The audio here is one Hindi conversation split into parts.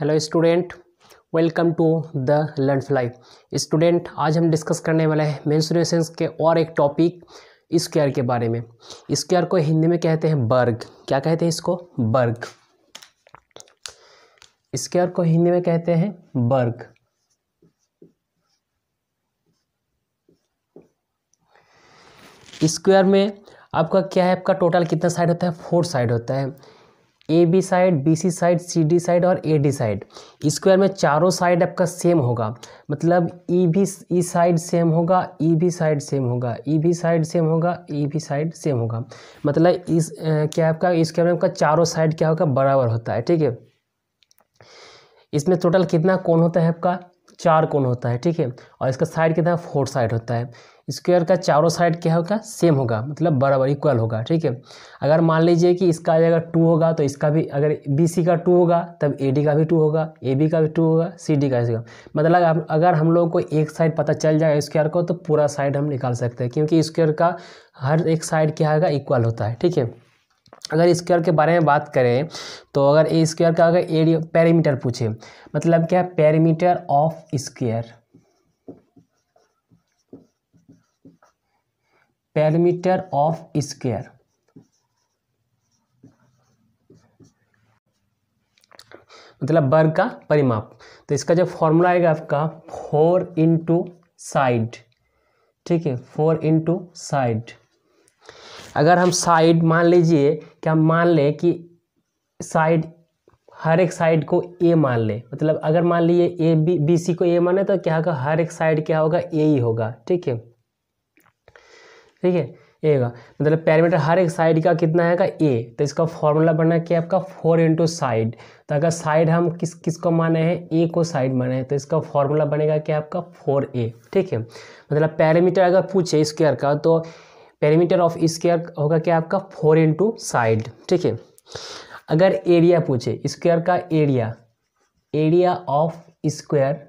hello student welcome to the learn fly student आज हम डिस्कस करने वाले हैं मेंसुरेशंस के और एक टॉपिक स्क्वायर के बारे में स्क्वायर को हिंदी में कहते हैं बर्ग क्या कहते हैं इसको बर्ग स्क्वायर को हिंदी में कहते हैं बर्ग स्क्वायर में आपका क्या है आपका टोटल कितना साइड होता है फोर साइड होता है A B side B C side C D side और ए डी साइड स्क्वायर में चारों साइड आपका सेम होगा मतलब ई भी ई साइड सेम होगा ई भी साइड सेम होगा ई भी साइड सेम होगा ई भी साइड सेम होगा मतलब इस क्या आपका स्क्वायर में आपका चारों साइड क्या होगा बराबर होता है ठीक है इसमें टोटल कितना कौन होता है आपका चार कोण होता है ठीक है और इसका साइड कितना है फोर साइड होता है स्क्वायर का चारों साइड क्या होगा सेम होगा मतलब बराबर इक्वल होगा ठीक है अगर मान लीजिए कि इसका अगर टू होगा तो इसका भी अगर बी सी का टू होगा तब ए डी का भी टू होगा ए बी का भी टू होगा सी डी का भी मतलब अगर हम लोगों को एक साइड पता चल जाएगा स्क्वायर को तो पूरा साइड हम निकाल सकते हैं क्योंकि स्क्वायर का हर एक साइड क्या होगा इक्वल होता है ठीक है अगर स्क्वायर के बारे में बात करें तो अगर ए स्क्वायर का अगर एरिया पैरीमीटर पूछे मतलब क्या है perimeter of square perimeter of square मतलब वर्ग का परिमाप तो इसका जो फॉर्मूला आएगा आपका फोर इंटू साइड ठीक है फोर इंटू साइड अगर हम साइड मान लीजिए कि हम मान लें कि साइड हर एक साइड को ए मान ले मतलब अगर मान लीजिए ए बी बी सी को ए माने तो क्या होगा हर एक साइड क्या होगा ए ही होगा ठीक है ठीक है ए का मतलब पैरामीटर हर एक साइड का कितना है का ए तो इसका फॉर्मूला बनना क्या आपका फोर इंटू साइड तो अगर साइड हम किस किस को माने हैं ए को साइड माने हैं तो इसका फॉर्मूला बनेगा क्या आपका फोर ए ठीक है मतलब पैरामीटर अगर पूछे स्क्वायर का तो पेरीमीटर ऑफ स्क्वायर होगा क्या आपका फोर इंटू साइड ठीक है अगर एरिया पूछे स्क्वायर का एरिया एरिया ऑफ स्क्वायर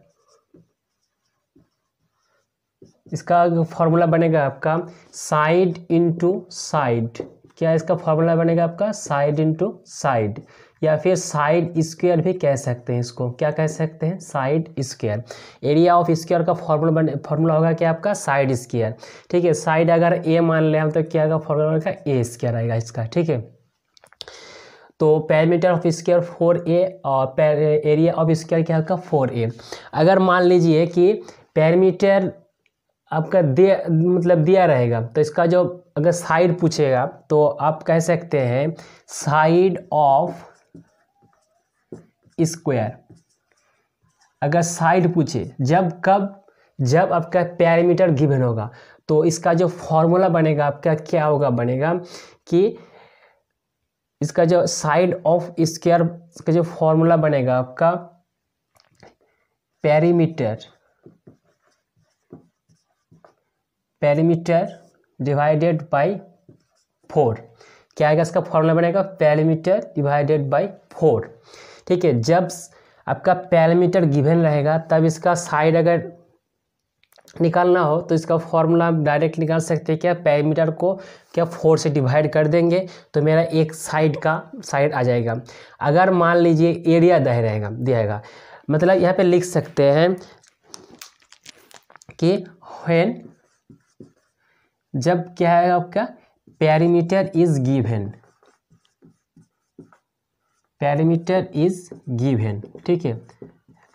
इसका फॉर्मूला बनेगा आपका साइड इंटू साइड क्या इसका फॉर्मूला बनेगा आपका साइड इंटू साइड या फिर साइड स्क्वेयर भी कह सकते हैं इसको क्या कह सकते हैं side square area of square का फॉर्मूला बन फॉर्मूला होगा क्या आपका साइड स्क्वेयर ठीक है साइड अगर ए मान लें हम तो क्या होगा फॉर्मूला होगा ए स्क्वेयर आएगा इसका ठीक है तो parameter of square four A और एरिया ऑफ स्क्वेयर क्या होगा फोर ए अगर मान लीजिए कि पैरामीटर आपका दे मतलब दिया रहेगा तो इसका जो अगर साइड पूछेगा तो आप कह सकते हैं साइड ऑफ स्क्वायर अगर साइड पूछे जब कब जब आपका पैरामीटर गिवन होगा तो इसका जो फॉर्मूला बनेगा आपका क्या होगा बनेगा कि इसका जो साइड ऑफ स्क्वायर का जो फॉर्मूला बनेगा आपका perimeter perimeter divided by four क्या आएगा इसका फॉर्मूला बनेगा पैरीमीटर डिवाइडेड बाय फोर ठीक है जब आपका पैरामीटर गिवन रहेगा तब इसका साइड अगर निकालना हो तो इसका फॉर्मूला आप डायरेक्ट निकाल सकते हैं क्या पैरामीटर को क्या फोर से डिवाइड कर देंगे तो मेरा एक साइड का साइड आ जाएगा अगर मान लीजिए एरिया दह रहेगा दिएगा मतलब यहाँ पे लिख सकते हैं कि वेन जब क्या है आपका perimeter is given parameter is given ठीक है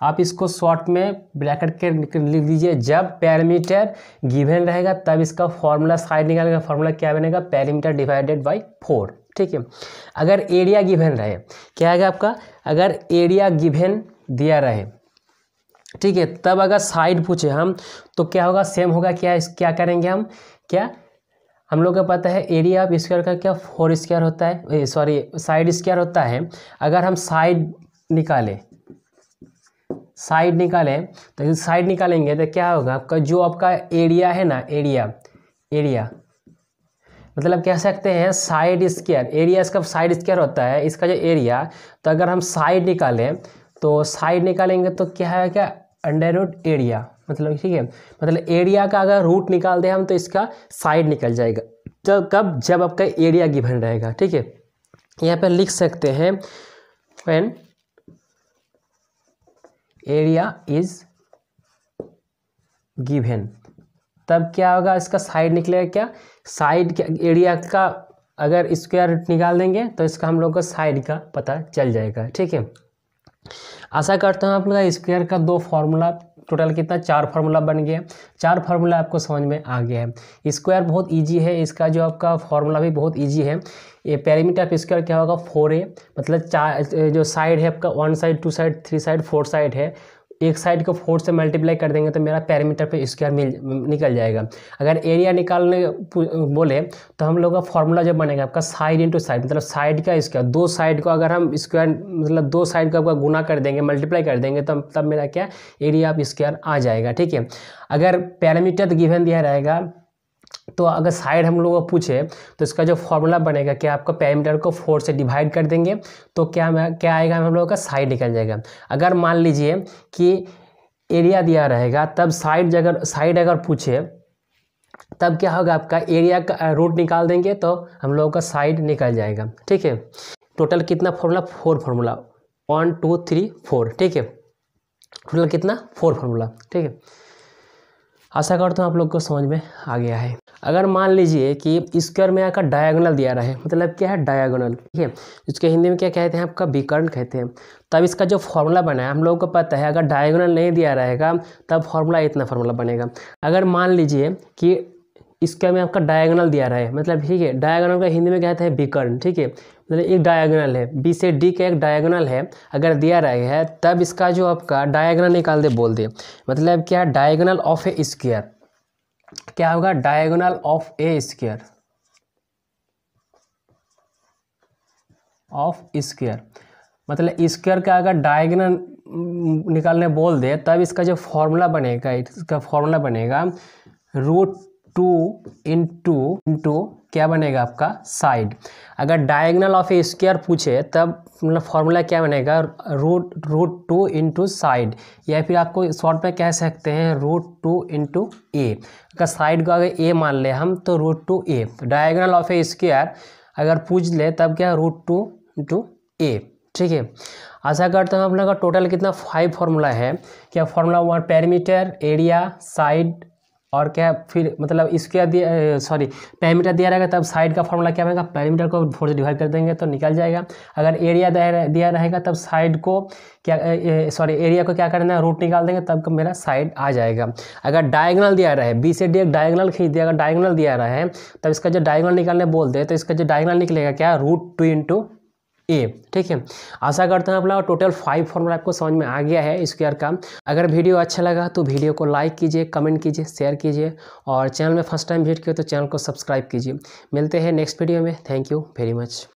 आप इसको शॉर्ट में ब्रैकेट के लिख दीजिए जब पैरामीटर गिवन रहेगा तब इसका फॉर्मूला साइड निकालेगा फॉर्मूला क्या बनेगा पैरामीटर डिवाइडेड बाई फोर ठीक है अगर एरिया गिवन रहे क्या है आपका अगर एरिया गिवन दिया रहे ठीक है तब अगर साइड पूछे हम तो क्या होगा सेम होगा क्या क्या करेंगे हम क्या हम लोग का पता है एरिया ऑफ स्क्वायर का क्या फोर स्क्वायर होता है सॉरी साइड स्क्वायर होता है अगर हम साइड निकालें साइड निकालें तो साइड निकालेंगे तो क्या होगा आपका जो आपका एरिया है ना एरिया एरिया मतलब कह सकते हैं साइड स्क्वायर एरिया इसका साइड स्क्वायर होता है इसका जो एरिया तो अगर हम साइड निकालें तो साइड निकालेंगे तो क्या है क्या अंडर रूट एरिया मतलब ठीक है मतलब एरिया का अगर रूट निकाल दें हम तो इसका साइड निकल जाएगा तो कब जब आपका एरिया गिवन रहेगा ठीक है यहाँ पर लिख सकते हैं व्हेन एरिया इज गिवन तब क्या होगा इसका साइड निकलेगा क्या साइड एरिया का अगर स्क्वायर निकाल देंगे तो इसका हम लोग को साइड का पता चल जाएगा ठीक है आशा करता हूँ आप लोग स्क्वेयर का दो फार्मूला टोटल कितना चार फार्मूला बन गया चार फार्मूला आपको समझ में आ गया है स्क्वायर बहुत इजी है इसका जो आपका फार्मूला भी बहुत इजी है ये पैरामीटर ऑफ स्क्वायर क्या होगा फोर ए मतलब चार जो साइड है आपका one side two side three side four side है एक साइड को फोर से मल्टीप्लाई कर देंगे तो मेरा पैरामीटर पे स्क्वायर मिल निकल जाएगा अगर एरिया निकालने बोले तो हम लोग का फॉर्मूला जब बनेगा आपका साइड इंटू साइड मतलब साइड का स्क्वायर दो साइड को अगर हम स्क्वायर मतलब दो साइड को आपका गुना कर देंगे मल्टीप्लाई कर देंगे तो तब मेरा क्या एरिया ऑफ स्क्वायर आ जाएगा ठीक है अगर पैरामीटर गिवन दिया रहेगा तो अगर साइड हम लोग पूछे तो इसका जो फॉर्मूला बनेगा कि आपका पैरामीटर को फोर से डिवाइड कर देंगे तो क्या क्या आएगा हम लोगों का साइड निकल जाएगा अगर मान लीजिए कि एरिया दिया रहेगा तब साइड अगर साइड अगर पूछे तब क्या होगा आपका एरिया का रूट निकाल देंगे तो हम लोगों का साइड निकल जाएगा ठीक है टोटल कितना formula four formula one two three four ठीक है टोटल कितना फोर फॉर्मूला ठीक है आशा करता हूँ आप लोग को समझ में आ गया है अगर मान लीजिए कि स्क्वायर में आपका डायगोनल दिया रहे मतलब क्या है डायगोनल ठीक है इसके हिंदी में क्या कहते हैं आपका विकर्ण कहते हैं तब इसका जो फॉर्मूला बना है हम लोगों को पता है अगर डायगोनल नहीं दिया रहेगा तब फॉर्मूला इतना फॉर्मूला बनेगा अगर मान लीजिए कि इसका में आपका डायगोनल दिया रहा है मतलब ठीक है डायगोनल का हिंदी में कहते हैं विकर्ण ठीक है मतलब एक डायगोनल है बी से डी का एक डायगोनल है अगर दिया रहा है तब इसका जो आपका डायगोनल निकाल दे बोल दे मतलब क्या डायगोनल ऑफ ए स्क्वेयर क्या होगा diagonal of a square of square मतलब स्क्वेयर का अगर डायगोनल निकालने बोल दे तब इसका जो फॉर्मूला बनेगा इसका फॉर्मूला बनेगा root two in two into क्या बनेगा आपका साइड अगर डायगनल ऑफ ए स्क्वायर पूछे तब मतलब फॉर्मूला क्या बनेगा root root two into side या फिर आपको शॉर्ट में कह सकते हैं रूट टू इंटू ए अगर साइड को अगर ए मान ले हम तो root two a diagonal of a square अगर पूछ ले तब क्या रूट टू इंटू ए ठीक है आशा करता हूँ अपने का टोटल कितना फाइव फार्मूला है क्या formula one parameter area side और क्या फिर मतलब इसके दिया सॉरी पैरामीटर दिया रहेगा तब साइड का फॉर्मूला क्या बनेगा पैरामीटर को फोर से डिवाइड कर देंगे तो निकल जाएगा अगर एरिया दिया रहेगा तब साइड को क्या सॉरी एरिया को क्या करना है रूट निकाल देंगे तब मेरा साइड आ जाएगा अगर डायगनल दिया रहा है बी से डी एक डायगनल खींच दिया अगर डायगनल दिया रहा है तब इसका जो डायगनल निकालने बोल दे तो इसका जो डायगनल निकलेगा क्या रूट टू इंटू ए ठीक है आशा करते हैं आप लोग टोटल फाइव फॉर्मूला आपको समझ में आ गया है स्क्वायर का अगर वीडियो अच्छा लगा तो वीडियो को लाइक कीजिए कमेंट कीजिए शेयर कीजिए और चैनल में फर्स्ट टाइम विजिट किया तो चैनल को सब्सक्राइब कीजिए मिलते हैं नेक्स्ट वीडियो में थैंक यू वेरी मच